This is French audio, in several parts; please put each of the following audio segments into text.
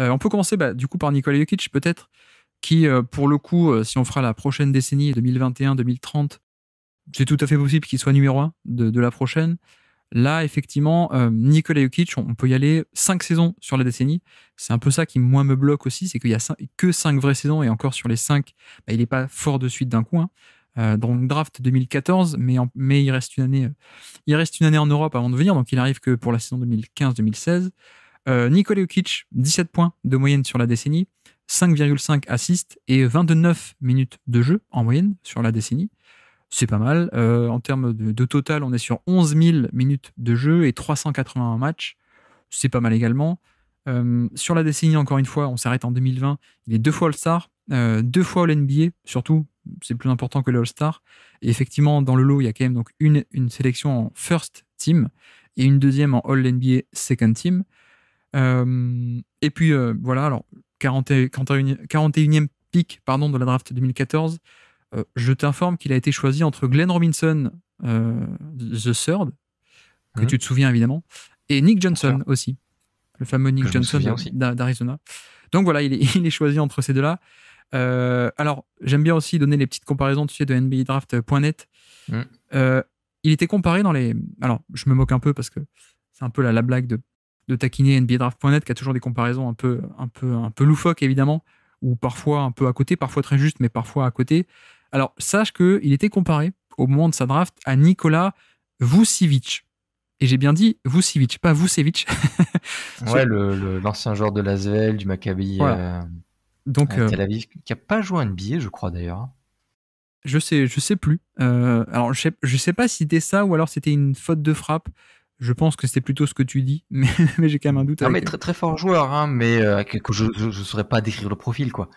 Euh, on peut commencer bah, du coup par Nikola Jokic, peut-être, qui, euh, pour le coup, euh, si on fera la prochaine décennie, 2021-2030, c'est tout à fait possible qu'il soit numéro 1 de, la prochaine. Là, effectivement, Nikola Jokic, on peut y aller 5 saisons sur la décennie. C'est un peu ça qui, moi, me bloque aussi, c'est qu'il n'y a que 5 vraies saisons, et encore sur les 5, bah, il n'est pas fort de suite d'un coup. Hein. donc draft 2014, mais, mais il, reste une année, il reste une année en Europe avant de venir, donc il arrive que pour la saison 2015-2016. Euh, 17 points de moyenne sur la décennie, 5,5 assists et 29 minutes de jeu en moyenne sur la décennie. C'est pas mal. Euh, en termes de, total, on est sur 11 000 minutes de jeu et 381 matchs. C'est pas mal également. Euh, sur la décennie, encore une fois, on s'arrête en 2020. Il est deux fois All-Star, euh, deux fois All-NBA, surtout. C'est plus important que le All-Star. Et effectivement, dans le lot, il y a quand même donc une, une sélection en First Team et une deuxième en All-NBA Second Team. Euh, et puis euh, voilà, alors 41, 41e pic pardon, de la draft 2014, euh, je t'informe qu'il a été choisi entre Glenn Robinson, The Third, que mhm. tu te souviens évidemment, et Nick Johnson aussi, le fameux Nick Johnson d'Arizona. Donc voilà, il est, choisi entre ces deux-là. alors, j'aime bien aussi donner les petites comparaisons tu de NBA Draft.net mhm. il était comparé dans les. Alors, je me moque un peu parce que c'est un peu la, la blague de de taquiner draft.net qui a toujours des comparaisons un peu, un peu, un peu loufoques évidemment, ou parfois un peu à côté, parfois très juste, mais parfois à côté. Alors sache que il était comparé au moment de sa draft à Nicolas Vucevic. Et j'ai bien dit Vucevic, pas Vucevic. ouais, l'ancien joueur de l'Asvel, du Maccabi. Euh, Donc, Tel euh, qui n'a pas joué à NBA, je crois d'ailleurs. Hein. Je sais, je sais plus. Euh, alors, je ne je sais pas si c'était ça ou alors c'était une faute de frappe. Je pense que c'est plutôt ce que tu dis, mais, j'ai quand même un doute. Ah, mais très, très fort joueur, hein, mais euh, que je ne saurais pas décrire le profil, quoi.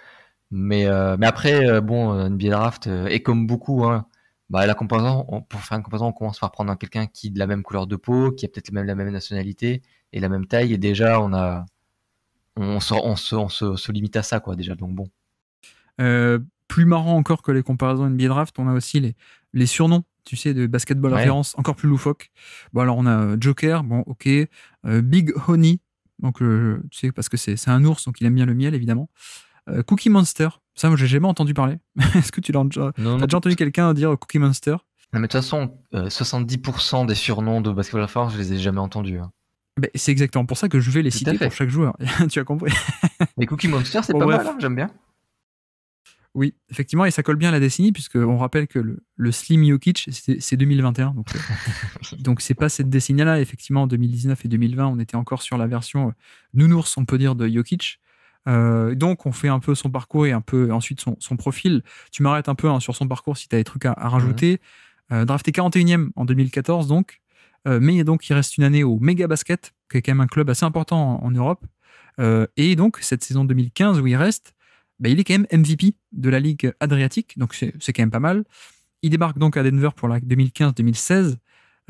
Mais, euh, mais après, euh, bon, NBA Draft, et comme beaucoup, hein, bah, la comparaison, pour faire une comparaison, on commence par prendre quelqu'un qui est de la même couleur de peau, qui a peut-être même la même nationalité et la même taille, et déjà, on a. On, se, on, se, limite à ça, quoi, déjà, donc bon. plus marrant encore que les comparaisons NBA Draft, on a aussi les, les surnoms tu sais, de basketball ouais. référence encore plus loufoque. Bon, alors on a euh, Joker, bon, ok. Euh, Big Honey, donc euh, tu sais, parce que c'est un ours, donc il aime bien le miel, évidemment. Cookie Monster, ça, moi, j'ai jamais entendu parler. Est-ce que tu l'as déjà, as déjà entendu quelqu'un dire Cookie Monster non, mais de toute façon, 70% des surnoms de basketball référence, je les ai jamais entendus. Hein. Ben, c'est exactement pour ça que je vais les citer pour chaque joueur. tu as compris. Mais Cookie Monster, c'est pas mal, hein, j'aime bien. Oui, effectivement, et ça colle bien à la décennie, puisqu'on rappelle que le, Slim Jokic, c'est 2021. Donc, euh, donc c'est pas cette décennie-là. Effectivement, en 2019 et 2020, on était encore sur la version euh, nounours, on peut dire, de Jokic. Euh, donc, on fait un peu son parcours et un peu ensuite son, profil. Tu m'arrêtes un peu hein, sur son parcours si tu as des trucs à, rajouter. drafté 41e en 2014, donc. mais donc, il reste une année au Mega Basket, qui est quand même un club assez important en Europe. et donc, cette saison 2015 où il reste, bah, il est quand même MVP de la Ligue Adriatique, donc c'est quand même pas mal. Il débarque donc à Denver pour la 2015-2016.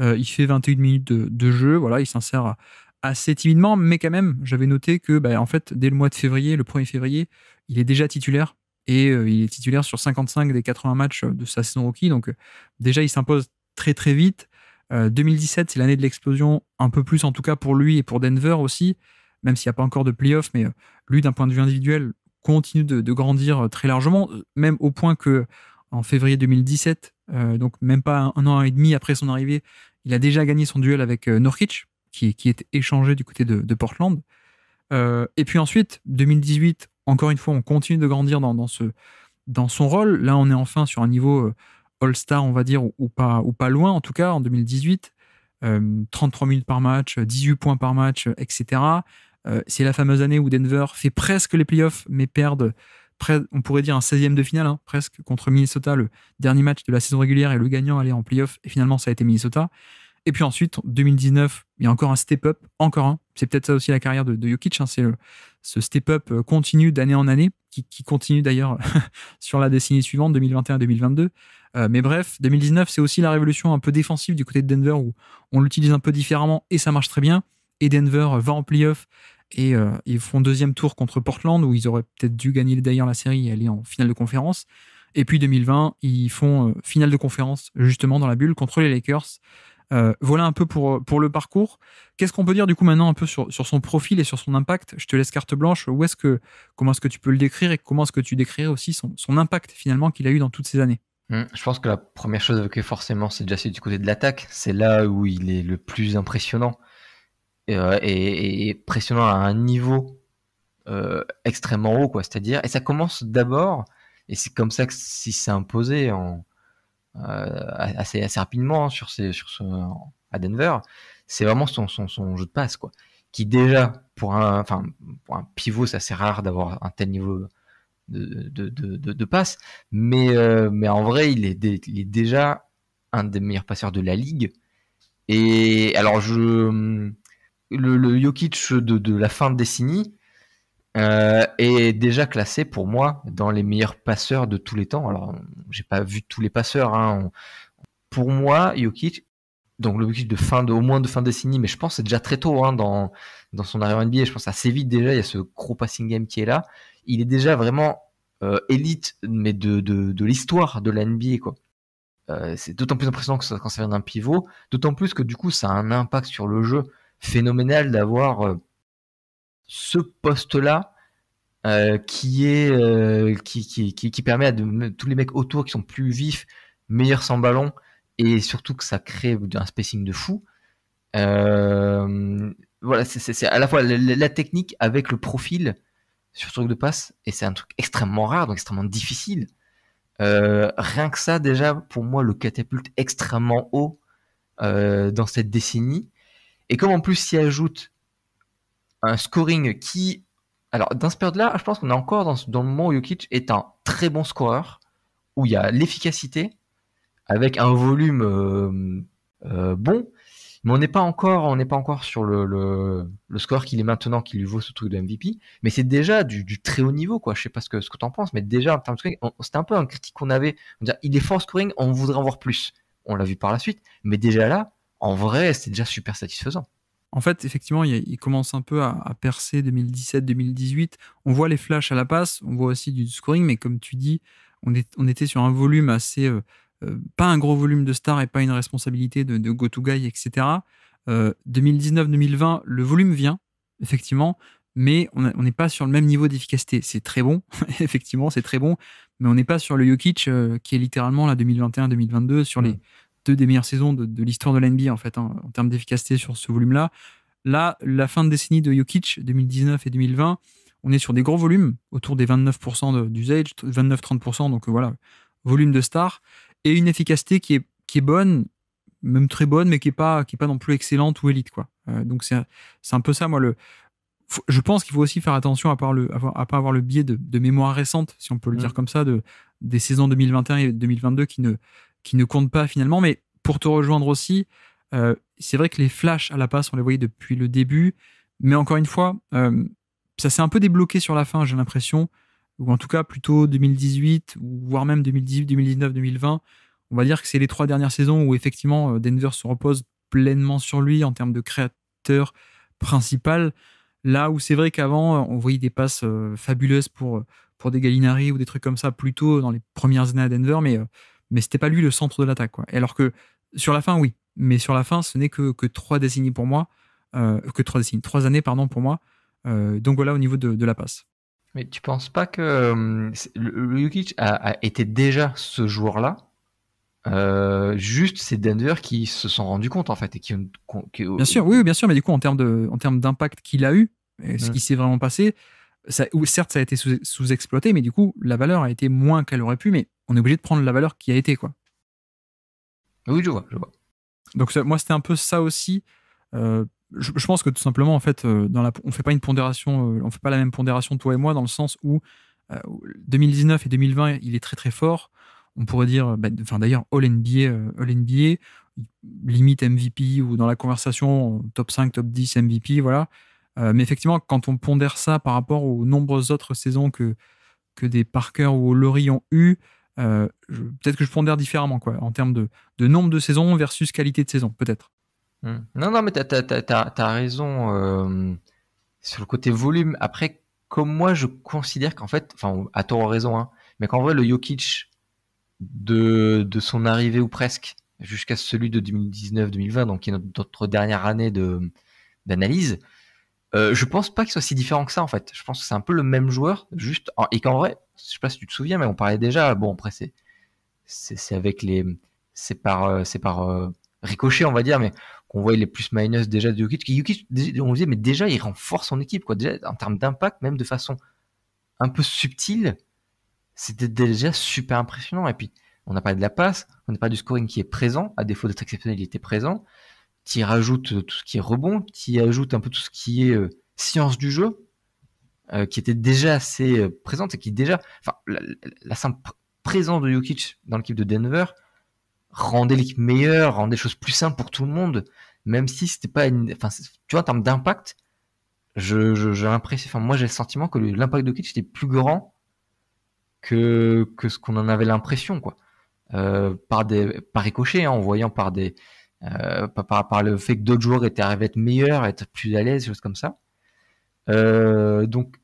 Euh, il fait 21 minutes de, jeu, voilà, il s'insère assez timidement, mais quand même, j'avais noté que, bah, en fait, dès le mois de février, le 1er février, il est déjà titulaire et euh, il est titulaire sur 55 des 80 matchs de sa saison rookie. Donc, euh, déjà, il s'impose très très vite. 2017, c'est l'année de l'explosion, un peu plus en tout cas pour lui et pour Denver aussi, même s'il n'y a pas encore de playoff, mais lui, d'un point de vue individuel, continue de, grandir euh, très largement, euh, même au point que en février 2017, euh, donc même pas un, an et demi après son arrivée, il a déjà gagné son duel avec Norkic, qui, qui, est échangé du côté de, Portland. et puis ensuite, 2018, encore une fois, on continue de grandir dans, ce, dans son rôle. Là, on est enfin sur un niveau All-Star, on va dire, ou, pas, ou pas loin, en tout cas, en 2018. 33 minutes par match, 18 points par match, etc. Euh, c'est la fameuse année où Denver fait presque les playoffs, mais perdent, on pourrait dire, un 16e de finale, hein, presque, contre Minnesota, le dernier match de la saison régulière, et le gagnant allait en playoffs, et finalement, ça a été Minnesota. Et puis ensuite, 2019, il y a encore un step-up, encore un. C'est peut-être ça aussi la carrière de, Jokic, hein, c'est ce step-up euh, continue d'année en année, qui, continue d'ailleurs sur la décennie suivante, 2021-2022. Euh, mais bref, 2019, c'est aussi la révolution un peu défensive du côté de Denver, où on l'utilise un peu différemment et ça marche très bien. Et Denver va en playoff, et euh, ils font deuxième tour contre Portland, où ils auraient peut-être dû gagner d'ailleurs la série et aller en finale de conférence. Et puis 2020, ils font euh, finale de conférence, justement, dans la bulle, contre les Lakers. Euh, voilà un peu pour, le parcours. Qu'est-ce qu'on peut dire du coup maintenant un peu sur, son profil et sur son impact Je te laisse carte blanche. Où est-ce que, comment est-ce que tu peux le décrire et comment est-ce que tu décrirais aussi son, impact finalement qu'il a eu dans toutes ces années mmh, Je pense que la première chose à évoquer forcément, c'est déjà du côté de l'attaque. C'est là où il est le plus impressionnant et, euh, et, et, pressionnant à un niveau euh, extrêmement haut, quoi. C'est-à-dire, et ça commence d'abord, et c'est comme ça que si s'est imposé en, euh, assez, assez rapidement hein, sur, ces, sur ce, à Denver, c'est vraiment son, son, son, jeu de passe, quoi. Qui déjà, pour un, enfin, pour un pivot, c'est assez rare d'avoir un tel niveau de, de, de, de passe, mais, mais en vrai, il est, il est déjà un des meilleurs passeurs de la ligue. Et alors, je, le, Jokic de, la fin de décennie euh, est déjà classé pour moi dans les meilleurs passeurs de tous les temps. Alors, j'ai pas vu tous les passeurs. Hein. Pour moi, Jokic, donc le Jokic de fin de, au moins de fin de décennie, mais je pense que c'est déjà très tôt hein, dans, dans son arrière NBA. Je pense assez vite déjà, il y a ce gros passing game qui est là. Il est déjà vraiment euh, élite, mais de, l'histoire de la NBA, quoi. Euh, c'est d'autant plus impressionnant que ça, quand ça vient d'un pivot, d'autant plus que du coup ça a un impact sur le jeu phénoménal d'avoir euh, ce poste-là euh, qui est euh, qui, qui, qui, permet à de, tous les mecs autour qui sont plus vifs, meilleurs sans ballon et surtout que ça crée un spacing de fou. voilà, c'est à la fois la, la, technique avec le profil sur ce truc de passe et c'est un truc extrêmement rare donc extrêmement difficile. rien que ça déjà pour moi le catapulte extrêmement haut dans cette décennie et comme en plus s'y ajoute un scoring qui. Alors, dans ce période-là, je pense qu'on est encore dans, dans, le moment où Jokic est un très bon scoreur, où il y a l'efficacité, avec un volume euh, euh, bon, mais on n'est pas encore, pas encore sur le, score qu'il est maintenant qui lui vaut ce truc de MVP. Mais c'est déjà du, très haut niveau, quoi. Je sais pas ce que ce que t'en penses, mais déjà en termes de scoring, c'était un peu un critique qu'on avait. On il est fort scoring, on voudrait en voir plus. On l'a vu par la suite, mais déjà là, en vrai, c'était déjà super satisfaisant. En fait, effectivement, il, commence un peu à, percer 2017-2018. On voit les flashs à la passe, on voit aussi du scoring, mais comme tu dis, on, on était sur un volume assez. Euh, euh, pas un gros volume de stars et pas une responsabilité de, go-to-guy, etc. 2019-2020, le volume vient, effectivement, mais on n'est pas sur le même niveau d'efficacité. C'est très bon, effectivement, c'est très bon, mais on n'est pas sur le Jokic euh, qui est littéralement là 2021-2022 sur mm. les, deux des meilleures saisons de, l'histoire de l'NBA en fait, hein, en termes d'efficacité sur ce volume-là. Là, la fin de décennie de Jokic, 2019 et 2020, on est sur des gros volumes, autour des 29% d'usage, 29-30%, donc euh, voilà, volume de star, et une efficacité qui est, qui est bonne, même très bonne, mais qui n'est pas, qui est pas non plus excellente ou élite. Quoi. Euh, donc c'est un peu ça, moi, le, je pense qu'il faut aussi faire attention à ne à pas avoir le biais de, de, mémoire récente, si on peut le mmh. dire comme ça, de, des saisons 2021 et 2022 qui ne, qui ne compte pas finalement. Mais pour te rejoindre aussi, euh, c'est vrai que les flashs à la passe, on les voyait depuis le début. Mais encore une fois, euh, ça s'est un peu débloqué sur la fin, j'ai l'impression. Ou en tout cas, plutôt 2018, voire même 2018, 2019, 2020. On va dire que c'est les trois dernières saisons où effectivement euh, Denver se repose pleinement sur lui en termes de créateur principal. Là où c'est vrai qu'avant, on voyait des passes fabuleuses pour, pour des Gallinari ou des trucs comme ça, plutôt dans les premières années à Denver, mais mais c'était pas lui le centre de l'attaque. Quoi. alors que sur la fin, oui, mais sur la fin, ce n'est que, que trois décennies pour moi, euh, que trois décennies, trois années, pardon, pour moi, euh, donc voilà au niveau de, de, la passe. Mais tu penses pas que euh, Lukic a, été déjà ce joueur-là juste ces Denver qui se sont rendus compte en fait et qui, bien sûr oui bien sûr mais du coup en termes de en termes d'impact qu'il a eu ce mm. qui s'est vraiment passé ça, certes ça a été sous, sous exploité mais du coup la valeur a été moins qu'elle aurait pu mais on est obligé de prendre la valeur qui a été, quoi. Ah oui, je vois, je vois. Donc moi, c'était un peu ça aussi. Euh, je, pense que tout simplement, en fait, euh, dans la, on fait pas une pondération, euh, on fait pas la même pondération toi et moi dans le sens où 2019 et 2020, il est très très fort. On pourrait dire, bah, enfin d'ailleurs, All NBA, All NBA, limite MVP ou dans la conversation top 5, top 10 MVP, voilà. mais effectivement, quand on pondère ça par rapport aux nombreuses autres saisons que, que des Parker ou loris ont eu, euh, peut-être que je pondère différemment quoi, en termes de, nombre de saisons versus qualité de saison, peut-être. Hmm. Non, non, mais tu as, raison euh, sur le côté volume. Après, comme moi, je considère qu'en fait, enfin, à tort raison, hein, mais qu'en vrai, le Jokic de, de son arrivée ou presque jusqu'à celui de 2019-2020, donc qui est notre dernière année d'analyse, euh, je pense pas qu'il soit si différent que ça en fait. Je pense que c'est un peu le même joueur, juste et qu'en vrai, je sais pas si tu te souviens, mais on parlait déjà. Bon, après c'est c'est avec les, c'est par euh, c'est par euh, ricochet on va dire, mais qu'on voit les plus minus déjà de Yuki. Jokic, on disait mais déjà il renforce son équipe quoi. Déjà en termes d'impact, même de façon un peu subtile, c'était déjà super impressionnant. Et puis on n'a pas de la passe, on n'a pas du scoring qui est présent. À défaut d'être exceptionnel, il était présent qui rajoute euh, tout ce qui est rebond, qui ajoute un peu tout ce qui est euh, science du jeu, euh, qui était déjà assez présente et qui déjà, enfin, la, simple présence de Jokic dans l'équipe de Denver rendait l'équipe meilleure, rendait les choses plus simples pour tout le monde, même si c'était pas une, enfin, tu vois, en termes d'impact, je, j'ai l'impression, enfin, moi j'ai le sentiment que l'impact de Jokic était plus grand que, que ce qu'on en avait l'impression, quoi. par des, par ricochet, hein, en voyant par des, euh, par, le fait que d'autres joueurs étaient arrivés à être meilleurs, être plus à l'aise, choses comme ça. Euh, donc,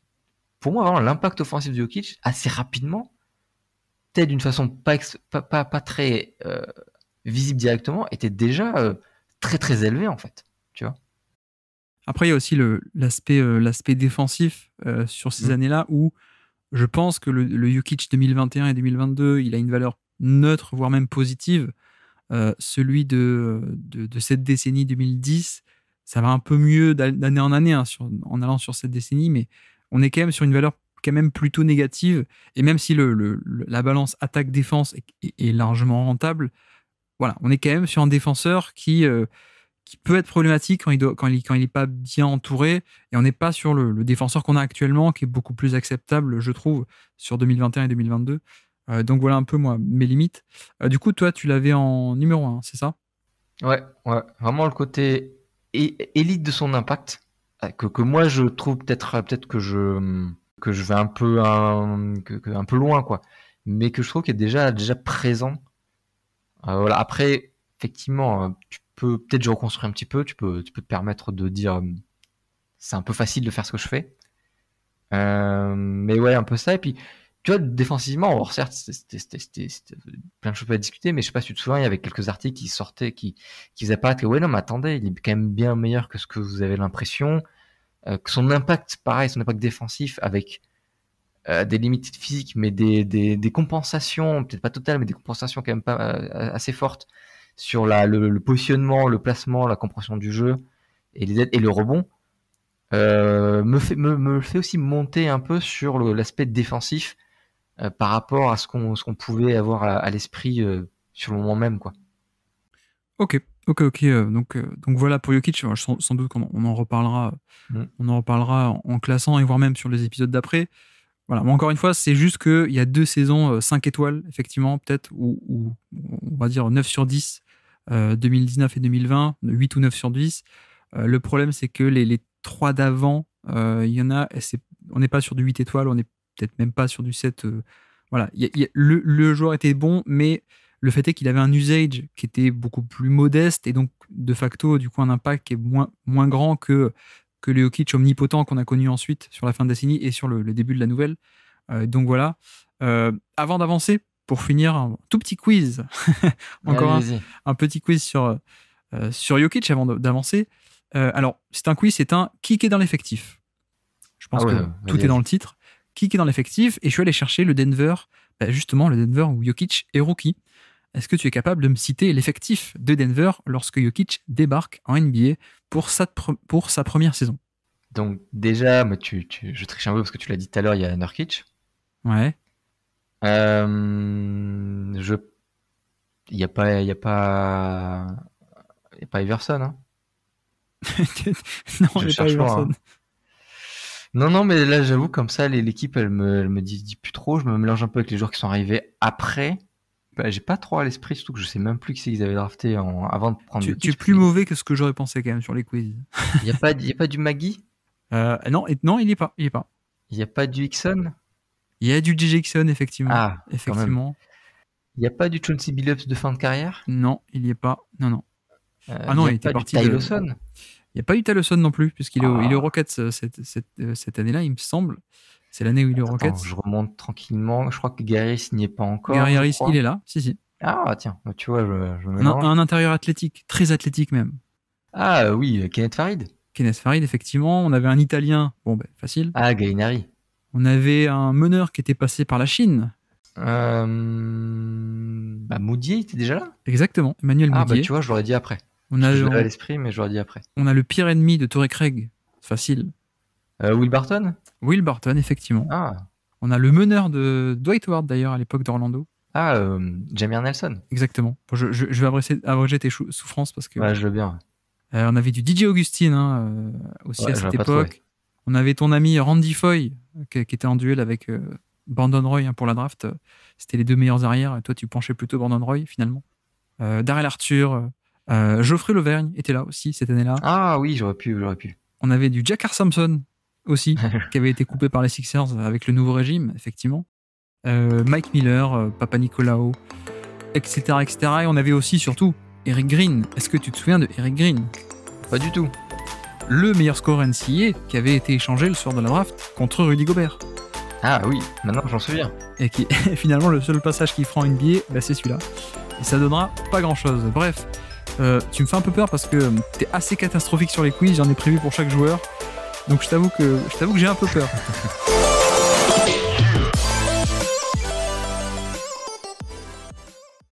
pour moi, vraiment, l'impact offensif de Jokic, assez rapidement, peut-être d'une façon pas, pas, pas, très euh, visible directement, était déjà très très élevé, en fait. Tu vois Après, il y a aussi l'aspect l'aspect défensif sur ces mmh. années-là où je pense que le, le Jokic 2021 et 2022, il a une valeur neutre, voire même positive euh, celui de, de, cette décennie 2010, ça va un peu mieux d'année en année hein, en allant sur cette décennie, mais on est quand même sur une valeur quand même plutôt négative. Et même si le, la balance attaque-défense est, largement rentable, voilà, on est quand même sur un défenseur qui, euh, qui peut être problématique quand il n'est quand quand il pas bien entouré. Et on n'est pas sur le défenseur qu'on a actuellement, qui est beaucoup plus acceptable, je trouve, sur 2021 et 2022. Euh, donc voilà un peu moi mes limites. Euh, du coup, toi, tu l'avais en numéro 1, c'est ça ouais, ouais, vraiment le côté élite de son impact euh, que, que moi je trouve peut-être peut-être que je que je vais un peu un, un peu loin quoi, mais que je trouve qu'il est déjà déjà présent. voilà. Après, effectivement, tu peux peut-être je reconstruis un petit peu. Tu peux tu peux te permettre de dire c'est un peu facile de faire ce que je fais. mais ouais, un peu ça. Et puis, tu vois, défensivement, alors certes, c'était plein de choses à discuter, mais je sais pas si tu te souviens, il y avait quelques articles qui sortaient, qui, qui faisaient apparaître que, ouais, non, mais attendez, il est quand même bien meilleur que ce que vous avez l'impression, euh, que son impact, pareil, son impact défensif avec euh, des limites physiques, mais des, des, des compensations, peut-être pas totales, mais des compensations quand même pas euh, assez fortes sur la, le, positionnement, le placement, la compréhension du jeu et, les, et le rebond, me, fait, me, me fait aussi monter un peu sur l'aspect défensif euh, par rapport à ce qu'on pouvait avoir à, l'esprit euh, sur le moment même. Quoi. Ok, ok, ok. Euh, donc, donc voilà pour Jokic. Sans, sans doute qu'on on en reparlera, mm. on en reparlera en, classant et voire même sur les épisodes d'après. Voilà. Mais encore une fois, c'est juste qu'il y a deux saisons 5 étoiles, effectivement, peut-être, ou, on va dire 9 sur 10, 2019 et 2020, 8 ou 9 sur 10. le problème, c'est que les, 3 trois d'avant, il y en a, on n'est pas sur du 8 étoiles, on est peut-être même pas sur du 7. Euh, voilà, le, joueur était bon, mais le fait est qu'il avait un usage qui était beaucoup plus modeste et donc de facto, du coup, un impact est moins, moins grand que, que le Jokic omnipotent qu'on a connu ensuite sur la fin de décennie et sur le, début de la nouvelle. Euh, donc voilà. Euh, avant d'avancer, pour finir, un tout petit quiz. Encore un, petit quiz sur, sur Jokic avant d'avancer. alors, c'est un quiz, c'est un qui est dans l'effectif. Je pense ah que tout est dans le titre qui est dans l'effectif et je suis allé chercher le Denver, bah, justement le Denver où Jokic est rookie. Est-ce que tu es capable de me citer l'effectif de Denver lorsque Jokic débarque en NBA pour sa, pour sa première saison Donc déjà, moi, je triche un peu parce que tu l'as dit tout à l'heure, il y a Nurkic. Ouais. Euh, je, il n'y a pas, il y a pas, il pas non, je ne cherche pas Iverson non, non, mais là, j'avoue, comme ça, l'équipe, elle me, elle me dit, plus trop. Je me mélange un peu avec les joueurs qui sont arrivés après. Bah, j'ai pas trop à l'esprit, surtout que je sais même plus qui c'est qu'ils avaient drafté avant de prendre. Tu, tu es plus mauvais que ce que j'aurais pensé quand même sur les quiz. Il n'y a, pas, a pas du Maggie euh, non, et, non, il n'y est pas. Il n'y pas. Y a pas du Hickson Il y a du DJ Hickson, effectivement. Ah, effectivement. Il n'y a pas du Chauncey Billups de fin de carrière Non, il y est pas. Non, non. Euh, ah non, il, était parti. Du il n'y a pas eu Telleson non plus, puisqu'il est, est au ah. Rockets euh, cette, cette, euh, cette année-là, il me semble. C'est l'année où il est au Rockets. Je remonte tranquillement. Je crois que Gary n'y est pas encore. Gary il est là. Si, si. Ah, tiens, bah, tu vois, je, me un, un, intérieur athlétique, très athlétique même. Ah oui, euh, Kenneth Farid. Kenneth Farid, effectivement. On avait un Italien, bon, ben, facile. Ah, gainari On avait un meneur qui était passé par la Chine. Euh... Bah, Moudier était déjà là Exactement, Emmanuel ah, bah, Moudier. Ah, tu vois, je l'aurais dit après. On a le... l'esprit, mais je après. On a le pire ennemi de Torrey Craig. Facile. Euh, Will Barton Will Barton, effectivement. Ah. On a le meneur de Dwight Ward, d'ailleurs, à l'époque d'Orlando. Ah, euh, Jamie Nelson. Exactement. je, vais abréger, tes souffrances parce que. Ouais, je veux bien. Euh, on avait du DJ Augustine hein, aussi à cette époque. On avait ton ami Randy Foy qui, était en duel avec Brandon Roy hein, pour la draft. C'était les deux meilleurs arrières. toi, tu penchais plutôt Brandon Roy finalement. Darrell Arthur, euh, Geoffrey Levergne était là aussi cette année-là. Ah oui, j'aurais pu, j'aurais pu. On avait du Jack Samson aussi, qui avait été coupé par les Sixers avec le nouveau régime, effectivement. Euh, Mike Miller, euh, Papa Nicolao, etc., etc. Et on avait aussi surtout Eric Green. Est-ce que tu te souviens de Eric Green Pas du tout. Le meilleur score NCA qui avait été échangé le soir de la draft contre Rudy Gobert. Ah oui, maintenant j'en souviens. Et qui finalement le seul passage qui fera une NBA, c'est celui-là. Et ça donnera pas grand-chose. Bref, euh, tu me fais un peu peur parce que euh, t'es assez catastrophique sur les quiz, j'en ai prévu pour chaque joueur. Donc je t'avoue que je t'avoue que j'ai un peu peur.